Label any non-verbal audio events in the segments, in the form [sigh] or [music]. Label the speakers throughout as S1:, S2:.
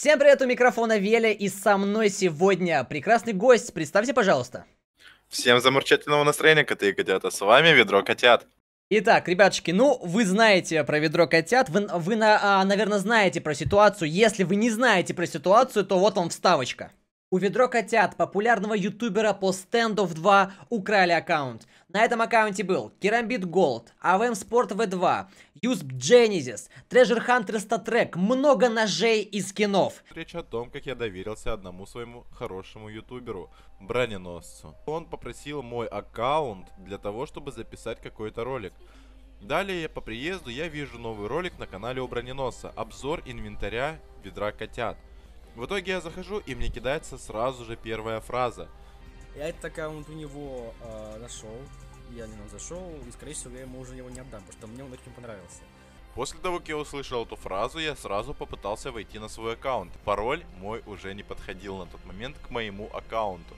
S1: Всем привет, у микрофона Веля, и со мной сегодня прекрасный гость, представьте, пожалуйста.
S2: Всем замурчательного настроения, коты и котята, с вами Ведро Котят.
S1: Итак, ребятушки, ну, вы знаете про ведро котят, вы, вы на, а, наверное, знаете про ситуацию. Если вы не знаете про ситуацию, то вот вам вставочка. У ведро котят популярного ютубера по стендов 2 украли аккаунт. На этом аккаунте был Керамбит Голд, АВМ Спорт В2, Юсп Genesis, Treasure Hunter Статрек, много ножей и скинов.
S2: Речь о том, как я доверился одному своему хорошему ютуберу, Броненосцу. Он попросил мой аккаунт для того, чтобы записать какой-то ролик. Далее по приезду я вижу новый ролик на канале у Броненосца, обзор инвентаря ведра котят. В итоге я захожу и мне кидается сразу же первая фраза. Я
S1: этот аккаунт у него э, нашел, я на него зашел, и, скорее всего, я ему уже его не отдам, потому что
S2: мне он очень понравился. После того, как я услышал эту фразу, я сразу попытался войти на свой аккаунт. Пароль мой уже не подходил на тот момент к моему аккаунту.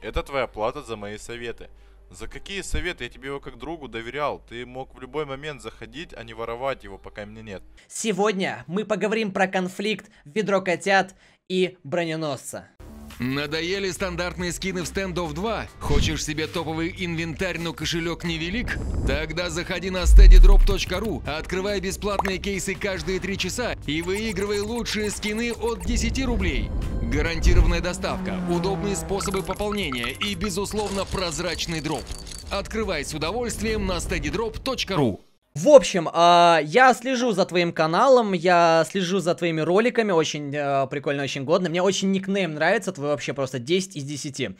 S2: Это твоя плата за мои советы. За какие советы? Я тебе его как другу доверял. Ты мог в любой момент заходить, а не воровать его, пока меня нет.
S1: Сегодня мы поговорим про конфликт ведро котят и броненосца.
S2: Надоели стандартные скины в стендов
S1: 2? Хочешь себе топовый инвентарь, но кошелек невелик? Тогда заходи на steadydrop.ru, открывай бесплатные кейсы каждые 3 часа и выигрывай лучшие скины от 10 рублей. Гарантированная доставка, удобные способы пополнения и, безусловно, прозрачный дроп. Открывай с удовольствием на steadydrop.ru. В общем, э, я слежу за твоим каналом, я слежу за твоими роликами, очень э, прикольно, очень годно. Мне очень никнейм нравится, твой вообще просто 10 из 10.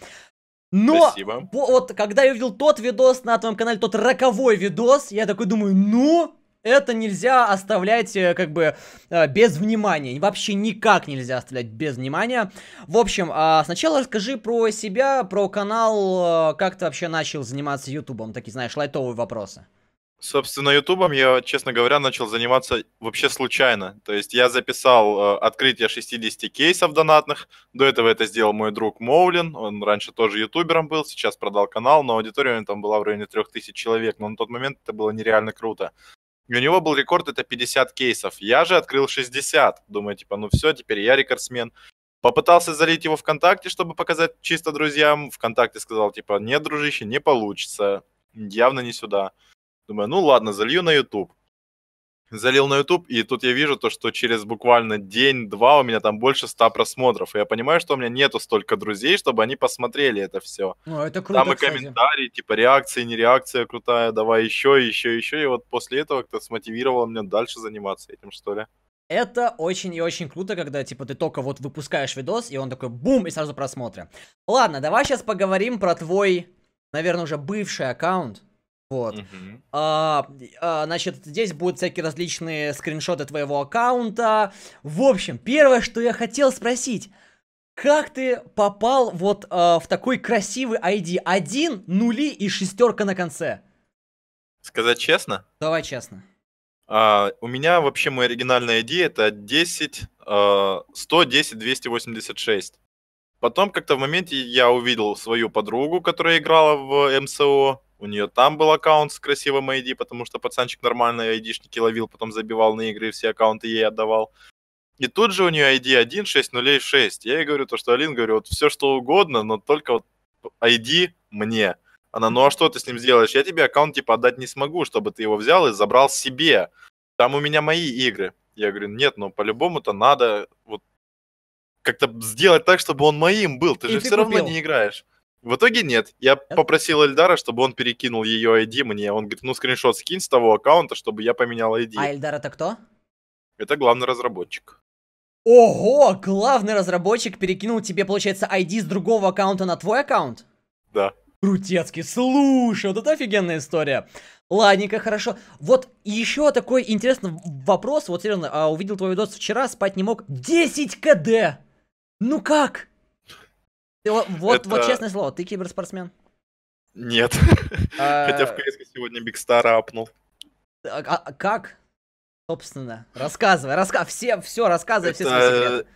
S1: Но Спасибо. вот когда я увидел тот видос на твоем канале, тот роковой видос, я такой думаю, ну, это нельзя оставлять э, как бы э, без внимания. Вообще никак нельзя оставлять без внимания. В общем, а, сначала расскажи про себя, про канал, э, как ты вообще начал заниматься ютубом. Такие, знаешь, лайтовые вопросы.
S2: Собственно, Ютубом я, честно говоря, начал заниматься вообще случайно. То есть я записал э, открытие 60 кейсов донатных. До этого это сделал мой друг Моулин. Он раньше тоже ютубером был, сейчас продал канал, но аудитория у него там была в районе 3000 человек. Но на тот момент это было нереально круто. И у него был рекорд, это 50 кейсов. Я же открыл 60. Думаю, типа, ну все, теперь я рекордсмен. Попытался залить его ВКонтакте, чтобы показать чисто друзьям. ВКонтакте сказал, типа, нет, дружище, не получится. Явно не сюда. Думаю, ну ладно, залью на YouTube. Залил на YouTube, и тут я вижу то, что через буквально день-два у меня там больше ста просмотров. И я понимаю, что у меня нету столько друзей, чтобы они посмотрели это все.
S1: Ну, а это круто, Там и комментарии,
S2: кстати. типа реакции, не реакция крутая, давай еще, еще, еще. И вот после этого кто-то смотивировал меня дальше заниматься этим, что ли.
S1: Это очень и очень круто, когда, типа, ты только вот выпускаешь видос, и он такой бум, и сразу просмотры. Ладно, давай сейчас поговорим про твой, наверное, уже бывший аккаунт. Вот. Угу. mm А, а, значит, здесь будут всякие различные скриншоты твоего аккаунта. В общем, первое, что я хотел спросить. Как ты попал вот а, в такой красивый ID? Один, нули и шестерка на конце.
S2: Сказать честно?
S1: Давай честно.
S2: А, у меня вообще мой оригинальный ID это 10, а, 110, 286. Потом как-то в моменте я увидел свою подругу, которая играла в МСО у нее там был аккаунт с красивым ID, потому что пацанчик нормально шники ловил, потом забивал на игры все аккаунты ей отдавал. И тут же у нее ID 16006. Я ей говорю то, что Алин, говорю, вот все что угодно, но только вот ID мне. Она, ну а что ты с ним сделаешь? Я тебе аккаунт типа отдать не смогу, чтобы ты его взял и забрал себе. Там у меня мои игры. Я говорю, нет, но ну, по-любому-то надо вот как-то сделать так, чтобы он моим был. Ты и же ты все купил. равно не играешь. В итоге нет. Я нет? попросил Эльдара, чтобы он перекинул ее ID мне. Он говорит, ну скриншот скинь с того аккаунта, чтобы я поменял ID. А
S1: Эльдар это кто?
S2: Это главный разработчик.
S1: Ого, главный разработчик перекинул тебе, получается, ID с другого аккаунта на твой аккаунт? Да. Крутецкий, слушай, вот это офигенная история. Ладненько, хорошо. Вот еще такой интересный вопрос. Вот серьезно, а увидел твой видос вчера, спать не мог. 10 кд! Ну как? Вот, это... вот честное слово, ты киберспортсмен?
S2: Нет. [laughs] А, Хотя в КС сегодня Бигстара апнул.
S1: А, а, а как? Собственно, рассказывай, раска... все, все, рассказывай, все свои секреты.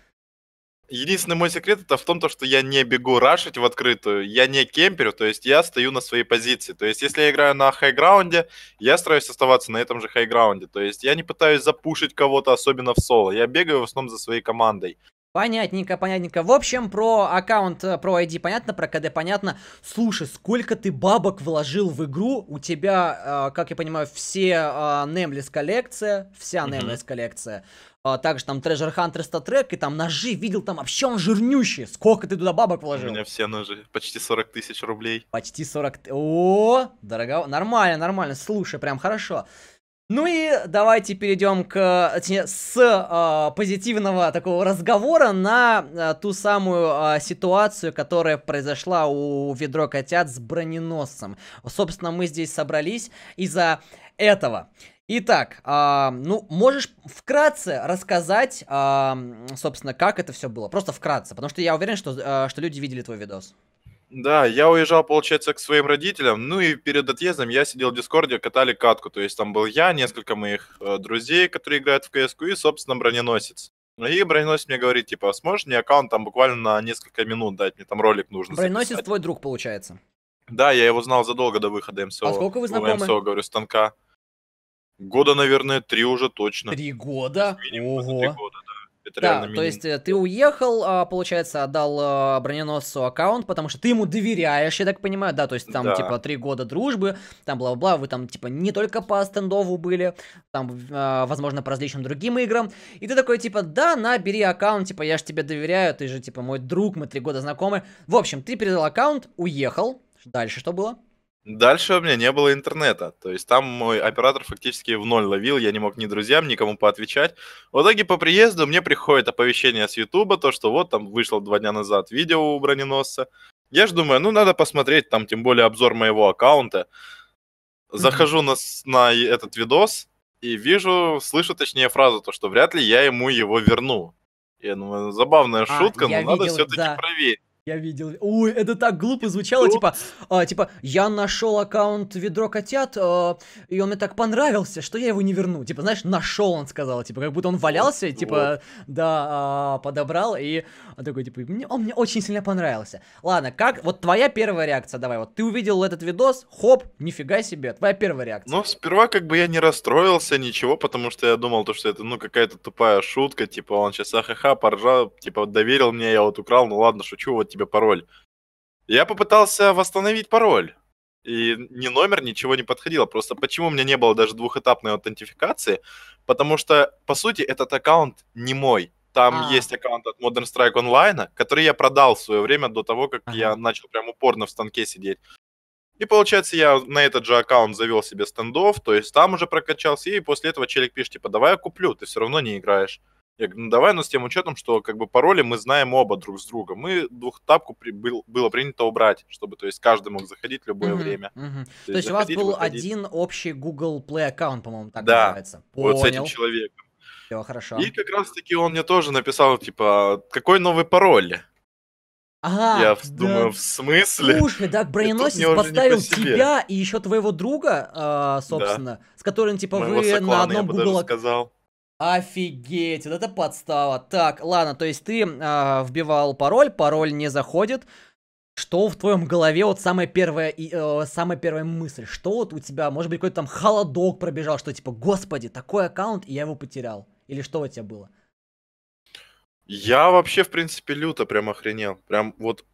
S2: Единственный мой секрет это в том, то, что я не бегу рашить в открытую, я не кемперю, то есть я стою на своей позиции. То есть если я играю на хайграунде, я стараюсь оставаться на этом же хайграунде. То есть я не пытаюсь запушить кого-то, особенно в соло. Я бегаю в основном за своей командой.
S1: Понятненько, понятненько. В общем, про аккаунт, э, про ID понятно, про КД понятно. Слушай, сколько ты бабок вложил в игру? У тебя, э, как я понимаю, все э, Немлис коллекция, вся mm коллекция. Э, также там Treasure Hunter статрек и там ножи, видел там вообще он жирнющий. Сколько ты туда бабок вложил? У
S2: меня все ножи, почти 40 тысяч рублей. Почти
S1: 40... О, дорого... Нормально, нормально, слушай, прям хорошо. Ну и давайте перейдем к, с э, позитивного такого разговора на э, ту самую э, ситуацию, которая произошла у ведро котят с броненосцем. Собственно, мы здесь собрались из-за этого. Итак, э, ну, можешь вкратце рассказать, э, собственно, как это все было? Просто вкратце, потому что я уверен, что, э, что люди видели твой видос.
S2: Да, я уезжал, получается, к своим родителям. Ну и перед отъездом я сидел в Дискорде, катали катку. То есть там был я, несколько моих э, друзей, которые играют в кс и, собственно, броненосец. Ну и броненосец мне говорит, типа, «А сможешь мне аккаунт там буквально на несколько минут дать, мне там ролик нужно Броненосец записать.
S1: твой друг, получается?
S2: Да, я его знал задолго до выхода МСО. А сколько вы знакомы? МСО, говорю, станка. Года, наверное, три уже точно. Три
S1: года?
S2: Минимум Ого. три года. Это да, реально то есть
S1: э, ты уехал, а, получается, отдал э, броненосцу аккаунт, потому что ты ему доверяешь, я так понимаю, да, то есть там да. типа три года дружбы, там бла-бла, вы там типа не только по стендову были, там, а, возможно, по различным другим играм, и ты такой типа, да, на, бери аккаунт, типа, я же тебе доверяю, ты же типа мой друг, мы три года знакомы. В общем, ты передал аккаунт, уехал,
S2: дальше что было? Дальше у меня не было интернета, то есть там мой оператор фактически в ноль ловил, я не мог ни друзьям, никому поотвечать. В итоге по приезду мне приходит оповещение с Ютуба, то что вот там вышло два дня назад видео у броненосца. Я же думаю, ну надо посмотреть, там тем более обзор моего аккаунта. Захожу на, на этот видос и вижу, слышу точнее фразу, то что вряд ли я ему его верну. Я думаю, ну, забавная а, шутка, я но видел, надо все-таки да. проверить.
S1: Я видел. Ой, это так глупо звучало, типа, а, типа, я нашел аккаунт ведро котят, а, и он мне так понравился, что я его не верну. Типа, знаешь, нашел, он сказал, типа, как будто он валялся, типа, да, а, подобрал и он такой, типа, мне, он мне очень сильно понравился. Ладно, как, вот твоя первая реакция, давай, вот ты увидел этот видос, хоп, нифига себе, твоя первая реакция.
S2: Ну, сперва как бы я не расстроился, ничего, потому что я думал, то, что это, ну, какая-то тупая шутка, типа, он сейчас ахаха, поржал, типа, доверил мне, я вот украл, ну ладно, шучу, вот тебе пароль. Я попытался восстановить пароль. И ни номер, ничего не подходило. Просто почему у меня не было даже двухэтапной аутентификации? Потому что, по сути, этот аккаунт не мой. Там а. есть аккаунт от Modern Strike Online, который я продал в свое время до того, как ага. я начал прям упорно в станке сидеть. И получается, я на этот же аккаунт завел себе стендов, то есть там уже прокачался, и после этого челик пишет, типа, давай я куплю, ты все равно не играешь. Я говорю, ну давай, но с тем учетом, что как бы пароли мы знаем оба друг с другом. Мы двухтапку при, был, было принято убрать, чтобы, то есть, каждый мог заходить в любое mm-hmm, время. Mm-hmm. То, то есть, у вас был выходить.
S1: один общий Google Play аккаунт, по-моему, так да, называется. Понял. вот с этим
S2: человеком. Все, хорошо. И как раз-таки он мне тоже написал, типа, какой новый пароль?
S1: Ага, я да. думаю, в смысле? Слушай, да, броненосец поставил по тебя и еще твоего друга, а, собственно, да. с которым, типа, Моего вы на одном Google... Я сказал. Офигеть, вот это подстава. Так, ладно, то есть ты э, вбивал пароль, пароль не заходит. Что в твоем голове вот самая первая, э, самая первая мысль? Что вот у тебя, может быть, какой-то там холодок пробежал, что типа, господи, такой аккаунт, и я его потерял. Или что у тебя было?
S2: Я вообще, в принципе, люто прям охренел. Прям вот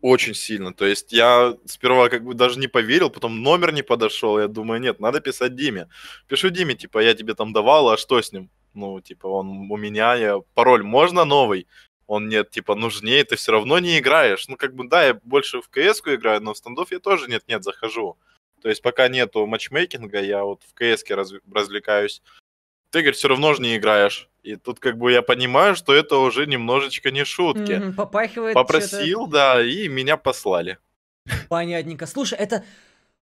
S2: очень сильно. То есть я сперва как бы даже не поверил, потом номер не подошел. Я думаю, нет, надо писать Диме. Пишу Диме, типа, я тебе там давал, а что с ним? ну, типа, он у меня, я, пароль можно новый? Он нет, типа, нужнее, ты все равно не играешь. Ну, как бы, да, я больше в кс играю, но в стендов я тоже нет-нет захожу. То есть пока нету матчмейкинга, я вот в кс раз, развлекаюсь. Ты, говорит, все равно же не играешь. И тут как бы я понимаю, что это уже немножечко не шутки. Mm-hmm,
S1: попахивает Попросил,
S2: да, и меня послали.
S1: Понятненько. Слушай, это...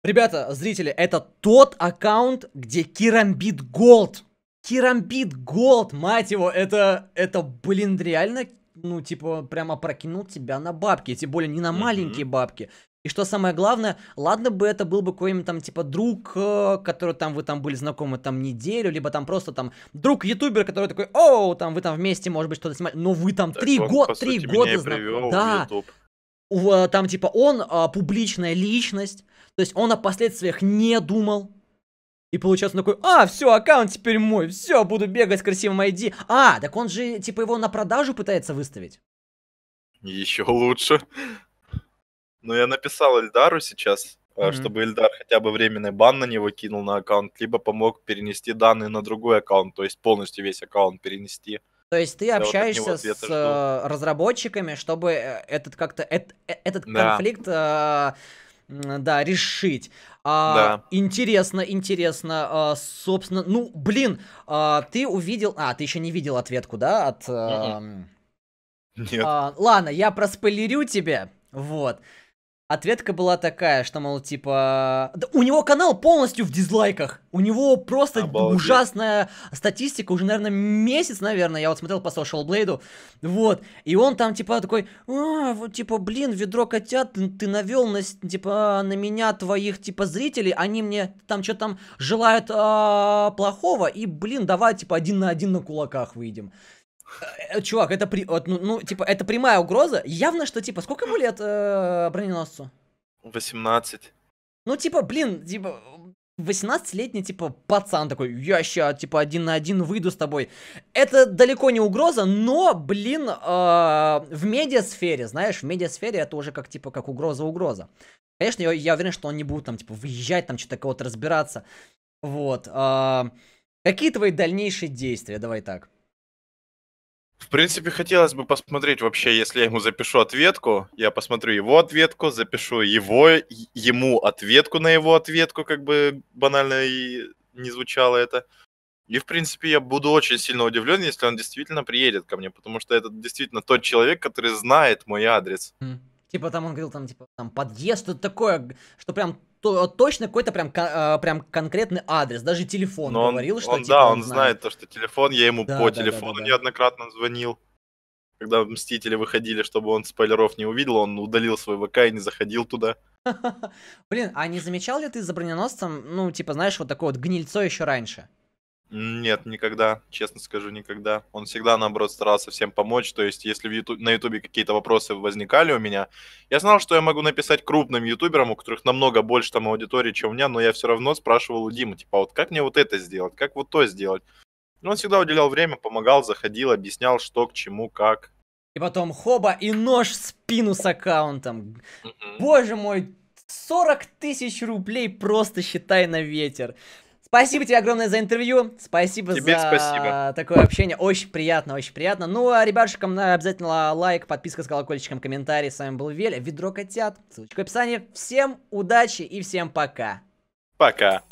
S1: Ребята, зрители, это тот аккаунт, где Кирамбит Голд Керамбит Голд, мать его, это, это, блин, реально, ну, типа, прямо прокинул тебя на бабки, тем более не на маленькие бабки. И что самое главное, ладно бы это был бы какой-нибудь там, типа, друг, э, который там, вы там были знакомы там неделю, либо там просто там друг-ютубер, который такой, о, там вы там вместе, может быть, что-то снимали, но вы там три, года, три года знакомы. Да, э, там, типа, он а, публичная личность, то есть он о последствиях не думал, и получается он такой, а, все, аккаунт теперь мой, все, буду бегать с красивым ID. А, так он же, типа, его на продажу пытается
S2: выставить. Еще лучше. Ну, я написал Эльдару сейчас, mm-hmm. чтобы Эльдар хотя бы временный бан на него кинул на аккаунт, либо помог перенести данные на другой аккаунт, то есть полностью весь аккаунт перенести. То есть ты я общаешься вот с э, жду.
S1: разработчиками, чтобы э, этот как-то этот, этот да. конфликт да, решить. А, да. Интересно, интересно. А, собственно, ну, блин, а, ты увидел... А, ты еще не видел ответку, да, от... А... Нет. А, ладно, я проспойлерю тебе, вот. Ответка была такая, что, мол, типа... Да, у него канал полностью в дизлайках. У него просто Обалдеть. ужасная статистика. Уже, наверное, месяц, наверное. Я вот смотрел по Social Blade. Вот. И он там, типа, такой... «А, вот, типа, блин, ведро котят. Ты, навел на, типа, на меня твоих, типа, зрителей. Они мне там что-то там желают а, плохого. И, блин, давай, типа, один на один на кулаках выйдем. Э, чувак, это при... ну, ну, типа, это прямая угроза. Явно, что, типа, сколько ему лет э, броненосцу?
S2: 18.
S1: Ну, типа, блин, типа, 18-летний, типа, пацан такой, я ща, типа, один на один выйду с тобой. Это далеко не угроза, но, блин, э, в медиасфере, знаешь, в медиасфере это уже как, типа, как угроза-угроза. Конечно, я, я уверен, что он не будет там, типа, выезжать, там, что-то кого-то разбираться. Вот. Э, какие твои дальнейшие действия? Давай так.
S2: В принципе, хотелось бы посмотреть вообще, если я ему запишу ответку, я посмотрю его ответку, запишу его, ему ответку на его ответку, как бы банально и не звучало это. И, в принципе, я буду очень сильно удивлен, если он действительно приедет ко мне, потому что это действительно тот человек, который знает мой адрес.
S1: Типа там он говорил, там, типа, там подъезд, что такое, что прям то, точно какой-то прям, ко а, прям конкретный адрес, даже телефон Но говорил, он, что он, типа, Да, он, он знает
S2: то, что телефон, я ему да, по да, телефону да, да, да. неоднократно звонил. Когда Мстители выходили, чтобы он спойлеров не увидел, он удалил свой ВК и не заходил туда. [laughs]
S1: Блин, а не замечал ли ты за броненосцем, ну, типа, знаешь, вот такое вот гнильцо еще раньше?
S2: Нет, никогда, честно скажу, никогда. Он всегда, наоборот, старался всем помочь. То есть, если в YouTube, на Ютубе какие-то вопросы возникали у меня, я знал, что я могу написать крупным ютуберам, у которых намного больше там аудитории, чем у меня, но я все равно спрашивал у Димы, типа, «А вот как мне вот это сделать, как вот то сделать. Но он всегда уделял время, помогал, заходил, объяснял, что к чему, как.
S1: И потом хоба и нож в спину с аккаунтом. Mm-hmm. Боже мой, 40 тысяч рублей просто считай на ветер. Спасибо тебе огромное за интервью. Спасибо тебе за спасибо. такое общение. Очень приятно, очень приятно. Ну, а ребятушкам э, обязательно лайк, подписка с колокольчиком, комментарий. С вами был Веля, ведро котят. Ссылочка в описании. Всем удачи и всем пока.
S2: Пока.